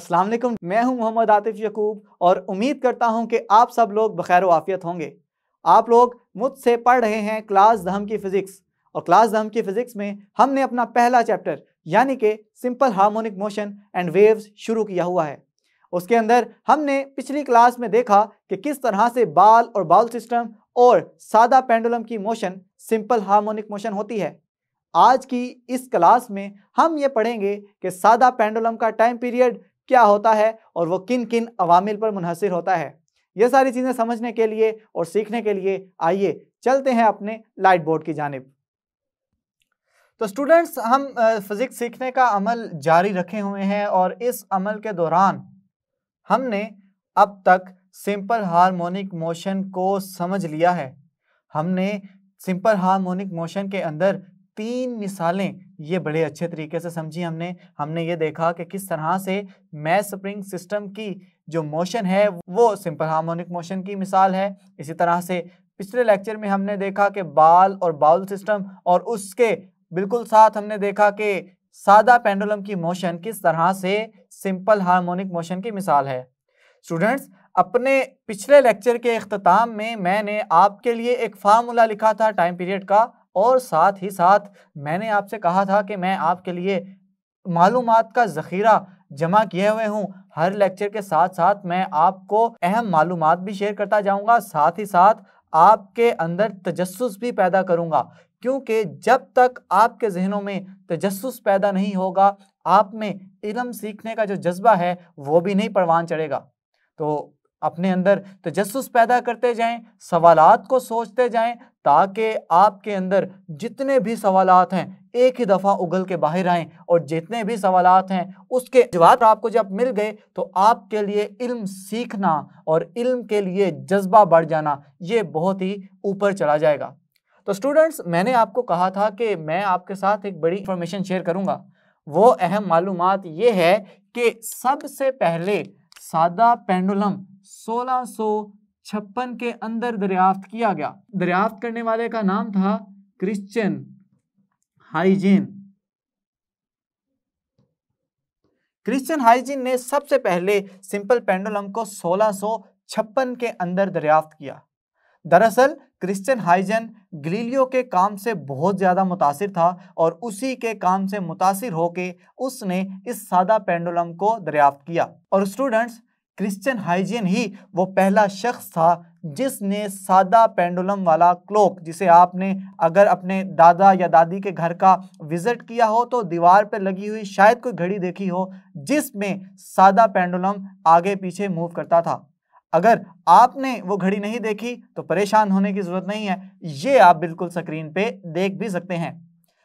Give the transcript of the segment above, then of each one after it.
अस्सलाम वालेकुम मैं हूं मोहम्मद आतिफ यकूब और उम्मीद करता हूं कि आप सब लोग बखैर वाफियत होंगे आप लोग मुझसे पढ़ रहे हैं क्लास दहम की फ़िज़िक्स और क्लास दहम की फ़िज़िक्स में हमने अपना पहला चैप्टर यानी कि simple harmonic motion and waves शुरू किया हुआ है उसके अंदर हमने पिछली क्लास में देखा कि किस तरह से बाल और बाउल सिस्टम और सादा पेंडुलम की मोशन सिंपल हार्मोनिक मोशन होती है आज की इस क्लास में हम ये पढ़ेंगे कि सादा पेंडुलम का टाइम पीरियड क्या होता है और वो किन किन अवामिल पर मुनहसर होता है ये सारी चीज़ें समझने के लिए और सीखने के लिए आइए चलते हैं अपने लाइट बोर्ड की जानब तो स्टूडेंट्स हम फिज़िक्स सीखने का अमल जारी रखे हुए हैं और इस अमल के दौरान हमने अब तक सिंपल हार्मोनिक मोशन को समझ लिया है हमने सिंपल हार्मोनिक मोशन के अंदर तीन मिसालें ये बड़े अच्छे तरीके से समझी हमने हमने ये देखा कि किस तरह से मैथ स्प्रिंग सिस्टम की जो मोशन है वो सिंपल हार्मोनिक मोशन की मिसाल है इसी तरह से पिछले लेक्चर में हमने देखा कि बाल और बाउल सिस्टम और उसके बिल्कुल साथ हमने देखा कि सादा पेंडुलम की मोशन किस तरह से सिंपल हार्मोनिक मोशन की मिसाल है स्टूडेंट्स अपने पिछले लेक्चर के अख्ताम में मैंने आपके लिए एक फार्मूला लिखा था टाइम पीरियड का और साथ ही साथ मैंने आपसे कहा था कि मैं आपके लिए मालूम का ज़ख़ीरा जमा किए हुए हूँ हर लेक्चर के साथ साथ मैं आपको अहम मालूम भी शेयर करता जाऊँगा साथ ही साथ आपके अंदर तजस्स भी पैदा करूँगा क्योंकि जब तक आपके जहनों में तजस्स पैदा नहीं होगा आप में इलम सीखने का जो जज्बा है वो भी नहीं परवान चढ़ेगा तो अपने अंदर तजस्स पैदा करते जाएं सवालात को सोचते जाएं ताकि आपके अंदर जितने भी सवालात हैं एक ही दफ़ा उगल के बाहर आएँ और जितने भी सवालात हैं उसके जवाब आपको जब मिल गए तो आपके लिए इल्म सीखना और इल्म के लिए जज्बा बढ़ जाना ये बहुत ही ऊपर चला जाएगा तो स्टूडेंट्स मैंने आपको कहा था कि मैं आपके साथ एक बड़ी इंफॉर्मेशन शेयर करूँगा वो अहम मालूम ये है कि सबसे पहले सादा पेंडुलम 1600 छप्पन के अंदर दरियाफ्त किया गया दरियाफ्त करने वाले का नाम था क्रिश्चियन हाइजीन क्रिश्चियन हाइजीन ने सबसे पहले सिंपल पेंडुलम को छप्पन के अंदर दरियाफ्त किया दरअसल क्रिश्चियन हाइजन गलीलियो के काम से बहुत ज़्यादा मुतासर था और उसी के काम से मुतासर होके उसने इस सादा पेंडुलम को दरियाफ्त किया और स्टूडेंट्स क्रिश्चियन हाइजीन ही वो पहला शख्स था जिसने सादा पेंडुलम वाला क्लोक जिसे आपने अगर अपने दादा या दादी के घर का विज़िट किया हो तो दीवार पर लगी हुई शायद कोई घड़ी देखी हो जिसमें सादा पेंडुलम आगे पीछे मूव करता था अगर आपने वो घड़ी नहीं देखी तो परेशान होने की ज़रूरत नहीं है ये आप बिल्कुल स्क्रीन पे देख भी सकते हैं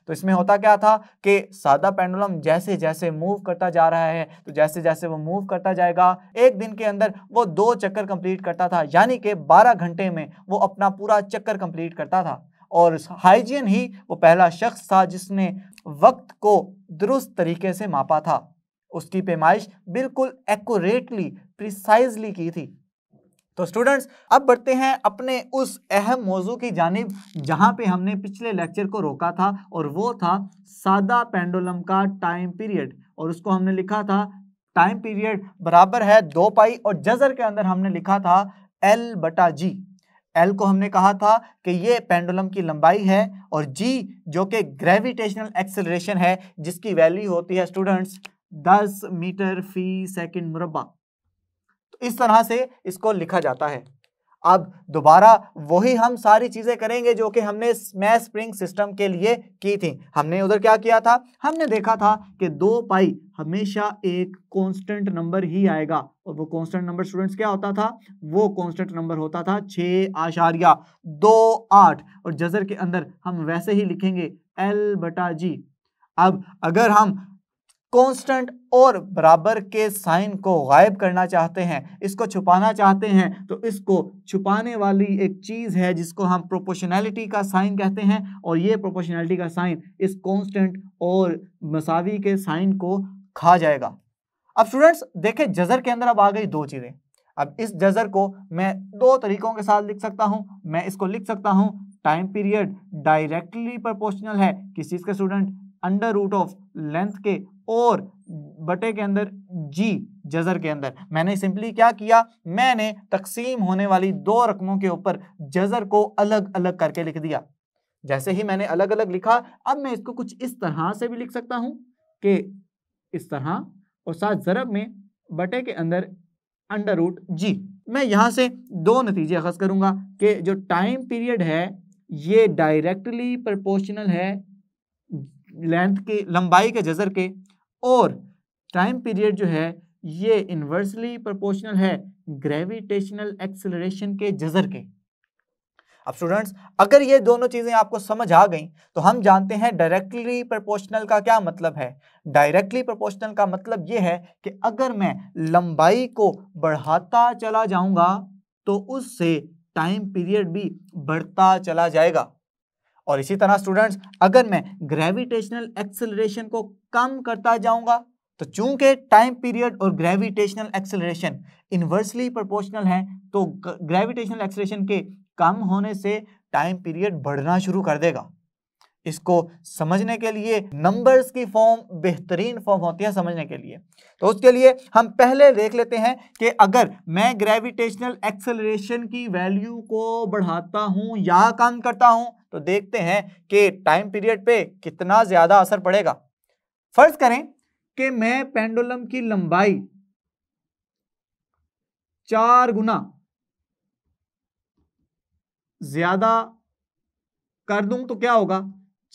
तो इसमें होता क्या था कि सादा पेंडुलम जैसे जैसे मूव करता जा रहा है तो जैसे जैसे वो मूव करता जाएगा एक दिन के अंदर वो दो चक्कर कंप्लीट करता था यानी कि 12 घंटे में वो अपना पूरा चक्कर कंप्लीट करता था और हाइजीन ही वो पहला शख्स था जिसने वक्त को दुरुस्त तरीके से मापा था उसकी पेमाइश बिल्कुल एकटली प्रिसाइजली की थी तो स्टूडेंट्स अब बढ़ते हैं अपने उस अहम मौजू की जानब जहाँ पे हमने पिछले लेक्चर को रोका था और वो था सादा पेंडुलम का टाइम पीरियड और उसको हमने लिखा था टाइम पीरियड बराबर है दो पाई और जजर के अंदर हमने लिखा था एल बटा जी एल को हमने कहा था कि ये पेंडुलम की लंबाई है और जी जो कि ग्रेविटेशनल एक्सेलरेशन है जिसकी वैल्यू होती है स्टूडेंट्स दस मीटर फी सेकेंड मुरबा तो इस तरह से इसको लिखा जाता है अब दोबारा वही हम सारी चीज़ें करेंगे जो कि हमने मैथ स्प्रिंग सिस्टम के लिए की थी हमने उधर क्या किया था हमने देखा था कि दो पाई हमेशा एक कांस्टेंट नंबर ही आएगा और वो कांस्टेंट नंबर स्टूडेंट्स क्या होता था वो कांस्टेंट नंबर होता था छ आशारिया दो आठ और जजर के अंदर हम वैसे ही लिखेंगे एल बटा जी अब अगर हम कांस्टेंट और बराबर के साइन को गायब करना चाहते हैं इसको छुपाना चाहते हैं तो इसको छुपाने वाली एक चीज़ है जिसको हम प्रोपोर्शनैलिटी का साइन कहते हैं और ये प्रोपोर्शनैलिटी का साइन इस कांस्टेंट और मसावी के साइन को खा जाएगा अब स्टूडेंट्स देखें जजर के अंदर अब आ गई दो चीज़ें अब इस जजर को मैं दो तरीकों के साथ लिख सकता हूँ मैं इसको लिख सकता हूँ टाइम पीरियड डायरेक्टली प्रपोर्शनल है किस चीज़ के student under root of length के और बटे के अंदर जी जजर के अंदर मैंने सिंपली क्या किया मैंने तकसीम होने वाली दो रकमों के ऊपर जजर को अलग अलग करके लिख दिया जैसे ही मैंने अलग अलग लिखा अब मैं इसको कुछ इस तरह से भी लिख सकता हूं कि इस तरह और साथ जरब में बटे के अंदर अंडर रूट जी मैं यहाँ से दो नतीजे अखज करूँगा कि जो टाइम पीरियड है ये डायरेक्टली प्रपोर्शनल है लेंथ के लंबाई के जजर के और टाइम पीरियड जो है ये इन्वर्सली प्रोपोर्शनल है ग्रेविटेशनल एक्सेलरेशन के जजर के अब स्टूडेंट्स अगर ये दोनों चीज़ें आपको समझ आ गई तो हम जानते हैं डायरेक्टली प्रोपोर्शनल का क्या मतलब है डायरेक्टली प्रोपोर्शनल का मतलब ये है कि अगर मैं लंबाई को बढ़ाता चला जाऊंगा तो उससे टाइम पीरियड भी बढ़ता चला जाएगा और इसी तरह स्टूडेंट्स अगर मैं ग्रेविटेशनल एक्सेलरेशन को कम करता जाऊंगा तो चूंकि टाइम पीरियड और ग्रेविटेशनल एक्सेलरेशन इन्वर्सली प्रोपोर्शनल है तो ग्रेविटेशनल एक्सेलरेशन के कम होने से टाइम पीरियड बढ़ना शुरू कर देगा इसको समझने के लिए नंबर्स की फॉर्म बेहतरीन फॉर्म होती है समझने के लिए तो उसके लिए हम पहले देख लेते हैं कि अगर मैं ग्रेविटेशनल एक्सेलरेशन की वैल्यू को बढ़ाता हूं या कम करता हूं तो देखते हैं कि टाइम पीरियड पे कितना ज़्यादा असर पड़ेगा फर्ज करें कि मैं पेंडुलम की लंबाई चार गुना ज्यादा कर दूं तो क्या होगा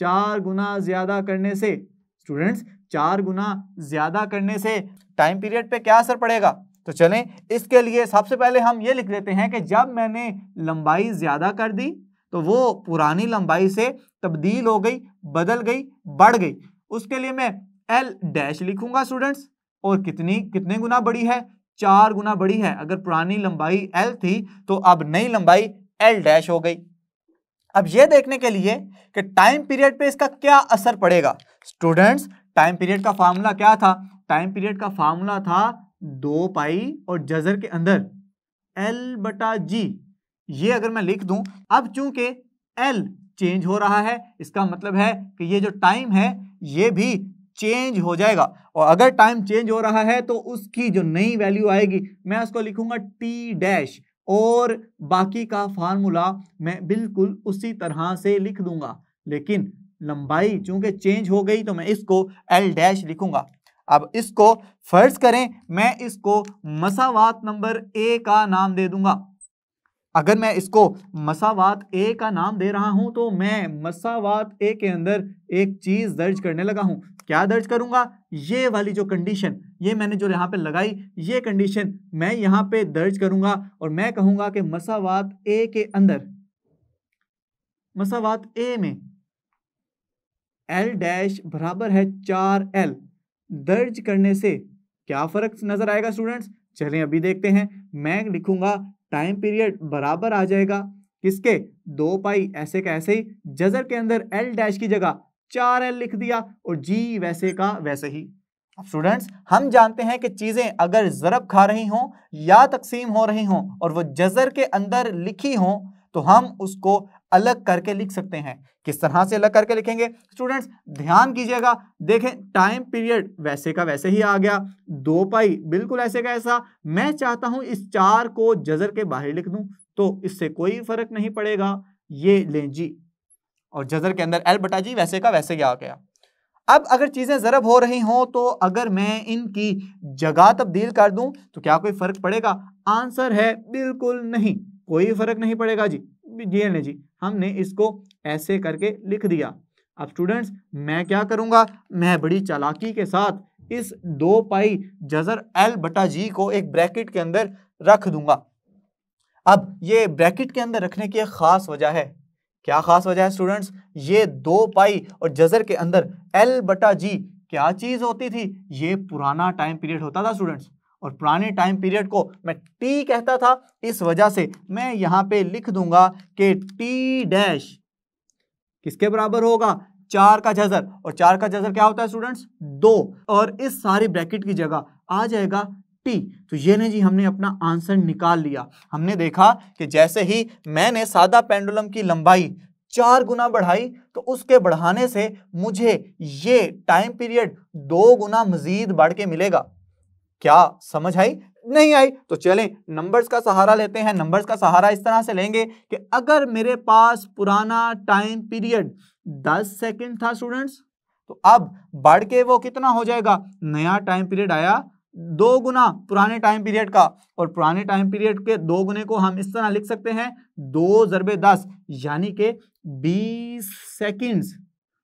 चार गुना ज्यादा करने से स्टूडेंट्स चार गुना ज्यादा करने से टाइम पीरियड पे क्या असर पड़ेगा तो चलें इसके लिए सबसे पहले हम ये लिख लेते हैं कि जब मैंने लंबाई ज्यादा कर दी तो वो पुरानी लंबाई से तब्दील हो गई बदल गई बढ़ गई उसके लिए मैं एल डैश लिखूंगा स्टूडेंट्स और कितनी कितने गुना बड़ी है चार गुना बड़ी है अगर पुरानी लंबाई एल थी तो अब नई लंबाई एल डैश हो गई अब यह देखने के लिए कि टाइम पीरियड पे इसका क्या असर पड़ेगा स्टूडेंट्स टाइम पीरियड का फार्मूला क्या था टाइम पीरियड का फार्मूला था दो पाई और जजर के अंदर एल बटा जी ये अगर मैं लिख दूं अब चूंकि एल चेंज हो रहा है इसका मतलब है कि ये जो टाइम है ये भी चेंज हो जाएगा और अगर टाइम चेंज हो रहा है तो उसकी जो नई वैल्यू आएगी मैं उसको लिखूंगा टी डैश और बाकी का फार्मूला मैं बिल्कुल उसी तरह से लिख दूंगा लेकिन लंबाई चूंकि चेंज हो गई तो मैं इसको एल डैश लिखूंगा अब इसको फर्ज करें मैं इसको मसावात नंबर ए का नाम दे दूंगा अगर मैं इसको मसावात ए का नाम दे रहा हूं तो मैं मसावात ए के अंदर एक चीज दर्ज करने लगा हूं क्या दर्ज करूंगा ये वाली जो कंडीशन ये मैंने जो यहाँ पे लगाई ये कंडीशन मैं यहाँ पे दर्ज करूंगा और मैं कहूंगा कि मसावात ए के अंदर मसावात ए में एल डैश बराबर है चार एल दर्ज करने से क्या फर्क नजर आएगा स्टूडेंट्स चलें अभी देखते हैं मैं लिखूंगा टाइम पीरियड बराबर आ जाएगा किसके दो पाई ऐसे का ऐसे ही जजर के अंदर एल डैश की जगह चार एल लिख दिया और जी वैसे का वैसे ही स्टूडेंट्स हम जानते हैं कि चीज़ें अगर ज़रब खा रही हों या तकसीम हो रही हों और वो जजर के अंदर लिखी हों तो हम उसको अलग करके लिख सकते हैं किस तरह से अलग करके लिखेंगे स्टूडेंट्स ध्यान कीजिएगा देखें टाइम पीरियड वैसे का वैसे ही आ गया दो पाई बिल्कुल ऐसे का ऐसा मैं चाहता हूं इस चार को जजर के बाहर लिख दूं तो इससे कोई फर्क नहीं पड़ेगा ये ले जी और जजर के अंदर एल बटा जी वैसे का वैसे ही आ गया अब अगर चीज़ें ज़रब हो रही हो तो अगर मैं इनकी जगह तब्दील कर दूं तो क्या कोई फ़र्क पड़ेगा आंसर है बिल्कुल नहीं कोई फर्क नहीं पड़ेगा जी जी ने जी हमने इसको ऐसे करके लिख दिया अब स्टूडेंट्स मैं क्या करूंगा मैं बड़ी चालाकी के साथ इस दो पाई जजर एल बटा जी को एक ब्रैकेट के अंदर रख दूंगा अब ये ब्रैकेट के अंदर रखने की एक ख़ास वजह है क्या ख़ास वजह है स्टूडेंट्स ये दो पाई और जजर के अंदर एल बटा जी क्या चीज़ होती थी ये पुराना टाइम पीरियड होता था स्टूडेंट्स और पुराने टाइम पीरियड को मैं टी कहता था इस वजह से मैं यहाँ पे लिख दूंगा कि टी डैश किसके बराबर होगा चार का जजर और चार का जजर क्या होता है स्टूडेंट्स दो और इस सारी ब्रैकेट की जगह आ जाएगा टी तो ये ने जी हमने अपना आंसर निकाल लिया हमने देखा कि जैसे ही मैंने सादा पेंडुलम की लंबाई चार गुना बढ़ाई तो उसके बढ़ाने से मुझे ये टाइम पीरियड दो गुना मजीद बढ़ के मिलेगा क्या समझ आई नहीं आई तो चलें नंबर्स का सहारा लेते हैं नंबर्स का सहारा इस तरह से लेंगे कि अगर मेरे पास पुराना टाइम पीरियड दस सेकेंड था स्टूडेंट्स तो अब बढ़ के वो कितना हो जाएगा नया टाइम पीरियड आया दो गुना पुराने टाइम पीरियड का और पुराने टाइम पीरियड के दो गुने को हम इस तरह लिख सकते हैं दो जरबे दस यानी के बीस सेकेंड्स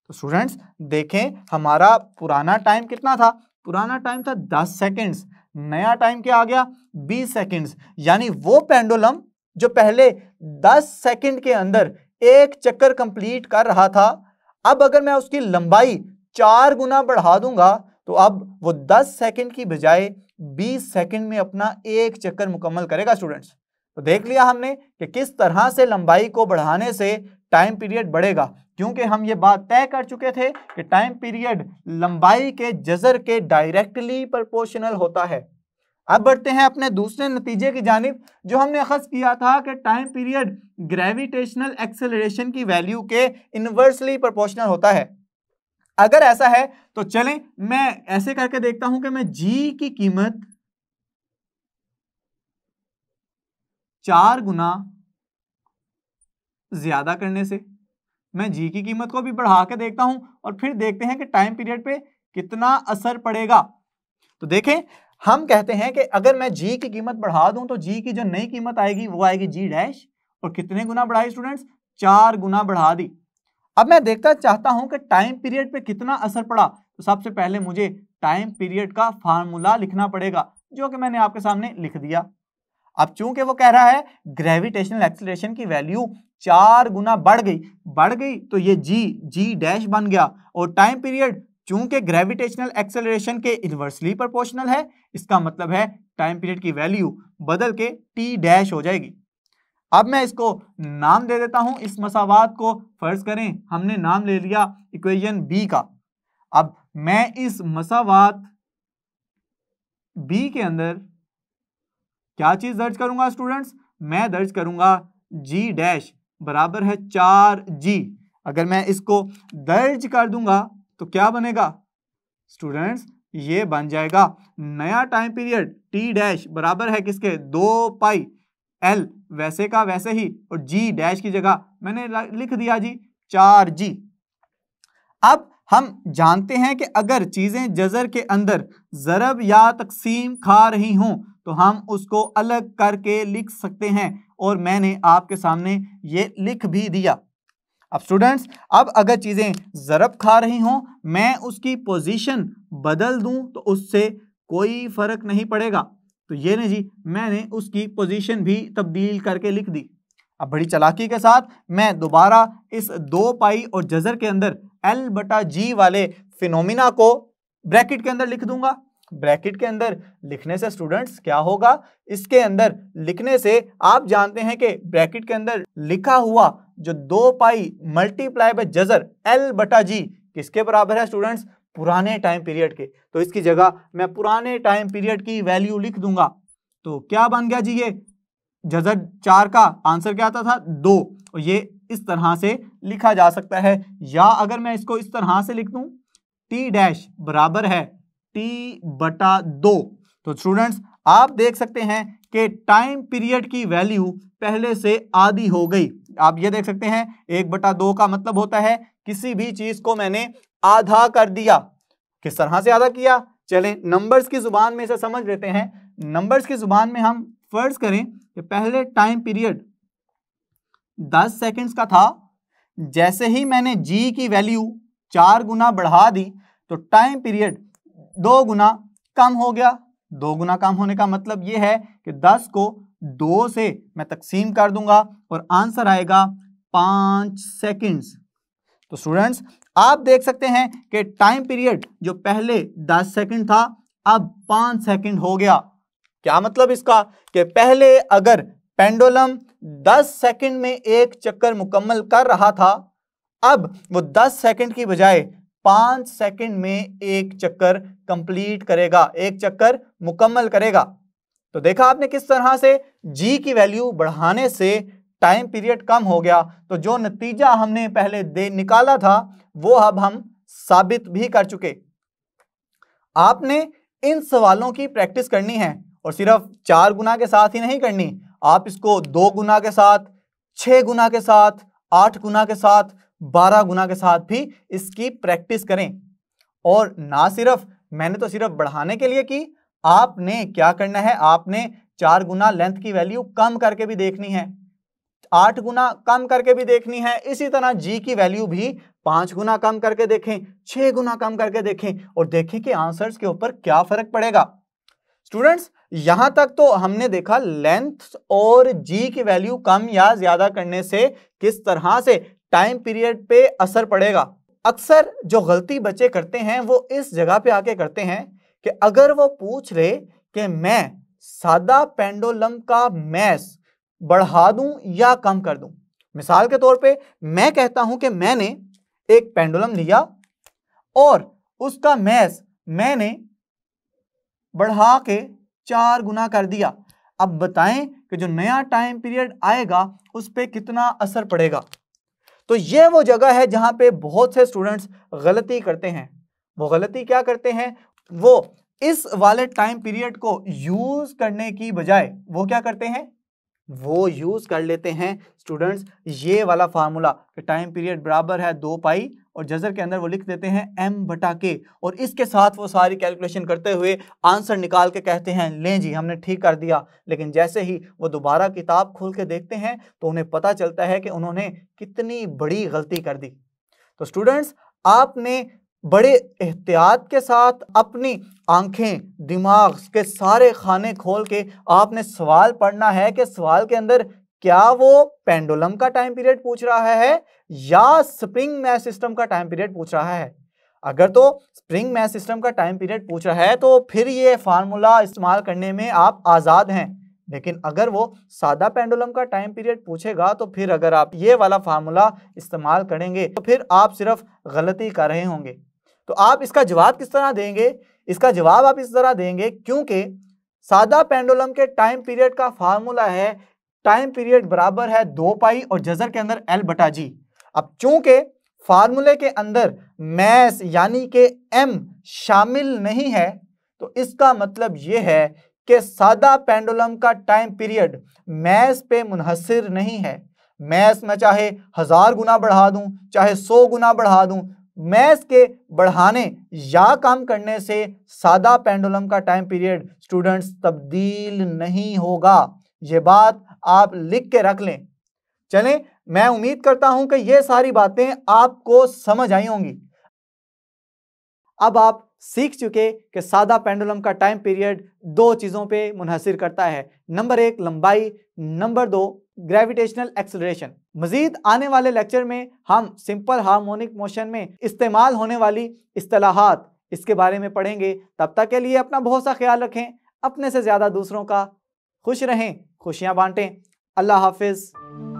तो स्टूडेंट्स देखें हमारा पुराना टाइम कितना था पुराना टाइम था दस सेकेंड्स नया टाइम क्या आ गया बीस सेकेंड्स यानी वो पेंडुलम जो पहले दस सेकेंड के अंदर एक चक्कर कंप्लीट कर रहा था अब अगर मैं उसकी लंबाई चार गुना बढ़ा दूंगा तो अब वो 10 सेकंड की बजाय 20 सेकंड में अपना एक चक्कर मुकम्मल करेगा स्टूडेंट्स तो देख लिया हमने कि किस तरह से लंबाई को बढ़ाने से टाइम पीरियड बढ़ेगा क्योंकि हम ये बात तय कर चुके थे कि टाइम पीरियड लंबाई के जजर के डायरेक्टली प्रपोर्शनल होता है अब बढ़ते हैं अपने दूसरे नतीजे की जानब जो हमने अखज किया था कि टाइम पीरियड ग्रेविटेशनल एक्सेलरेशन की वैल्यू के इनवर्सली प्रोपोर्शनल होता है अगर ऐसा है तो चलें मैं ऐसे करके देखता हूं कि मैं जी की कीमत चार गुना ज्यादा करने से मैं जी की कीमत को भी बढ़ा के देखता हूं और फिर देखते हैं कि टाइम पीरियड पे कितना असर पड़ेगा तो देखें हम कहते हैं कि अगर मैं जी की कीमत बढ़ा दूं तो जी की जो नई कीमत आएगी वो आएगी जी डैश और कितने गुना बढ़ाई स्टूडेंट्स चार गुना बढ़ा दी अब मैं देखता चाहता हूं कि टाइम पीरियड पे कितना असर पड़ा तो सबसे पहले मुझे टाइम पीरियड का फार्मूला लिखना पड़ेगा जो कि मैंने आपके सामने लिख दिया अब चूंकि वो कह रहा है ग्रेविटेशनल एक्सलेशन की वैल्यू चार गुना बढ़ गई बढ़ गई तो ये जी जी डैश बन गया और टाइम पीरियड चूंकि ग्रेविटेशनल एक्सेलरेशन के इन्वर्सली प्रोपोर्शनल है इसका मतलब है टाइम पीरियड की वैल्यू बदल के टी डैश हो जाएगी अब मैं इसको नाम दे देता हूं इस मसावात को फर्ज करें हमने नाम ले लिया इक्वेशन बी का अब मैं इस मसावात बी के अंदर क्या चीज दर्ज करूंगा स्टूडेंट्स मैं दर्ज करूंगा जी डैश बराबर है चार जी अगर मैं इसको दर्ज कर दूंगा तो क्या बनेगा स्टूडेंट्स ये बन जाएगा नया टाइम पीरियड टी डैश बराबर है किसके दो पाई एल वैसे का वैसे ही और जी डैश की जगह मैंने लिख दिया जी चार जी अब हम जानते हैं कि अगर चीज़ें जजर के अंदर ज़रब या तकसीम खा रही हों तो हम उसको अलग करके लिख सकते हैं और मैंने आपके सामने ये लिख भी दिया अब स्टूडेंट्स अब अगर चीज़ें ज़रब खा रही हों मैं उसकी पोजीशन बदल दूं तो उससे कोई फ़र्क नहीं पड़ेगा तो ये नहीं जी मैंने उसकी पोजीशन भी तब्दील करके लिख दी अब बड़ी चलाकी के साथ मैं दोबारा इस दो पाई और जजर के अंदर एल बटा जी वाले फिनोमिना को ब्रैकेट के अंदर लिख दूंगा ब्रैकेट के अंदर लिखने से स्टूडेंट्स क्या होगा इसके अंदर लिखने से आप जानते हैं कि ब्रैकेट के अंदर लिखा हुआ जो दो पाई मल्टीप्लाई बाय जजर एल बटा जी किसके बराबर है स्टूडेंट्स पुराने टाइम पीरियड के तो इसकी जगह मैं पुराने टाइम पीरियड की वैल्यू लिख दूंगा तो क्या बन गया जी ये जजर चार का आंसर क्या आता था दो और ये इस तरह से लिखा जा सकता है या अगर मैं इसको इस तरह से लिख दूं टी डैश बराबर है टी बटा दो तो स्टूडेंट्स आप देख सकते हैं कि टाइम पीरियड की वैल्यू पहले से आधी हो गई आप ये देख सकते हैं एक बटा दो का मतलब होता है किसी भी चीज को मैंने आधा कर दिया किस तरह से आधा किया चले नंबर्स की जुबान में से समझ लेते हैं नंबर्स की जुबान में हम फर्ज करें कि पहले टाइम पीरियड दस सेकेंड्स का था जैसे ही मैंने जी की वैल्यू चार गुना बढ़ा दी तो टाइम पीरियड दो गुना कम हो गया दो गुना कम होने का मतलब यह है कि दस को दो से मैं तकसीम कर दूंगा और आंसर आएगा पांच सेकेंड्स तो स्टूडेंट्स आप देख सकते हैं कि टाइम पीरियड जो पहले दस सेकेंड था अब पांच सेकेंड हो गया क्या मतलब इसका कि पहले अगर पेंडोलम 10 हम्म। सेकंड में एक चक्कर मुकम्मल कर रहा था अब वो 10 सेकंड की बजाय पांच सेकंड में एक चक्कर कंप्लीट करेगा एक चक्कर मुकम्मल करेगा तो देखा आपने किस तरह से जी की वैल्यू बढ़ाने से टाइम पीरियड कम हो गया तो जो नतीजा हमने पहले दे निकाला था वो अब हम साबित भी कर चुके आपने इन सवालों की प्रैक्टिस करनी है और सिर्फ चार गुना के साथ ही नहीं करनी आप इसको दो गुना के साथ छः गुना के साथ आठ गुना के साथ बारह गुना के साथ भी इसकी प्रैक्टिस करें और ना सिर्फ मैंने तो सिर्फ बढ़ाने के लिए की आपने क्या करना है आपने चार गुना लेंथ की वैल्यू कम करके भी देखनी है आठ गुना कम करके भी देखनी है इसी तरह जी की वैल्यू भी पांच गुना कम करके देखें छह गुना कम करके देखें और देखें कि आंसर्स के ऊपर क्या फ़र्क पड़ेगा स्टूडेंट्स यहां तक तो हमने देखा लेंथ और जी की वैल्यू कम या ज्यादा करने से किस तरह से टाइम पीरियड पे असर पड़ेगा अक्सर जो गलती बच्चे करते हैं वो इस जगह पे आके करते हैं कि अगर वो पूछ ले कि मैं सादा पेंडोलम का मैस बढ़ा दूं या कम कर दूं मिसाल के तौर पे मैं कहता हूं कि मैंने एक पेंडोलम लिया और उसका मैस मैंने बढ़ा के चार गुना कर दिया अब बताएं कि जो नया टाइम पीरियड आएगा उस पर कितना असर पड़ेगा तो ये वो जगह है जहां पे बहुत से स्टूडेंट्स गलती करते हैं वो गलती क्या करते हैं वो इस वाले टाइम पीरियड को यूज करने की बजाय वो क्या करते हैं वो यूज कर लेते हैं स्टूडेंट्स ये वाला फार्मूला टाइम पीरियड बराबर है दो पाई और जजर के अंदर वो लिख देते हैं एम बटा के और इसके साथ वो सारी कैलकुलेशन करते हुए आंसर निकाल के कहते हैं लें जी हमने ठीक कर दिया लेकिन जैसे ही वो दोबारा किताब खोल के देखते हैं तो उन्हें पता चलता है कि उन्होंने कितनी बड़ी गलती कर दी तो स्टूडेंट्स आपने बड़े एहतियात के साथ अपनी आंखें दिमाग के सारे खाने खोल के आपने सवाल पढ़ना है कि सवाल के अंदर क्या वो पेंडुलम का टाइम पीरियड पूछ रहा है या स्प्रिंग मैच सिस्टम का टाइम पीरियड पूछ रहा है अगर तो स्प्रिंग मैच सिस्टम का टाइम पीरियड पूछ रहा है तो फिर ये फार्मूला इस्तेमाल करने में आप आज़ाद हैं लेकिन अगर वो सादा पेंडुलम का टाइम पीरियड पूछेगा तो फिर अगर आप ये वाला फार्मूला इस्तेमाल करेंगे तो फिर आप सिर्फ गलती कर रहे होंगे तो आप इसका जवाब किस तरह देंगे इसका जवाब आप इस तरह देंगे क्योंकि सादा पेंडुलम के टाइम पीरियड का फार्मूला है टाइम पीरियड बराबर है दो पाई और जजर के अंदर एल बटा जी अब चूंकि फार्मूले के अंदर मैस यानी के एम शामिल नहीं है तो इसका मतलब यह है कि सादा पेंडुलम का टाइम पीरियड मैस पे मुनहसर नहीं है मैस में चाहे हज़ार गुना बढ़ा दूं चाहे सौ गुना बढ़ा दूं मैस के बढ़ाने या काम करने से सादा पेंडुलम का टाइम पीरियड स्टूडेंट्स तब्दील नहीं होगा ये बात आप लिख के रख लें चलें मैं उम्मीद करता हूं कि ये सारी बातें आपको समझ आई होंगी अब आप सीख चुके कि सादा पेंडुलम का टाइम पीरियड दो चीज़ों पे मुनहसर करता है नंबर एक लंबाई नंबर दो ग्रेविटेशनल एक्सलेशन मजीद आने वाले लेक्चर में हम सिंपल हार्मोनिक मोशन में इस्तेमाल होने वाली असलाहत इसके बारे में पढ़ेंगे तब तक के लिए अपना बहुत सा ख्याल रखें अपने से ज़्यादा दूसरों का खुश रहें खुशियाँ बांटें अल्लाह हाफिज़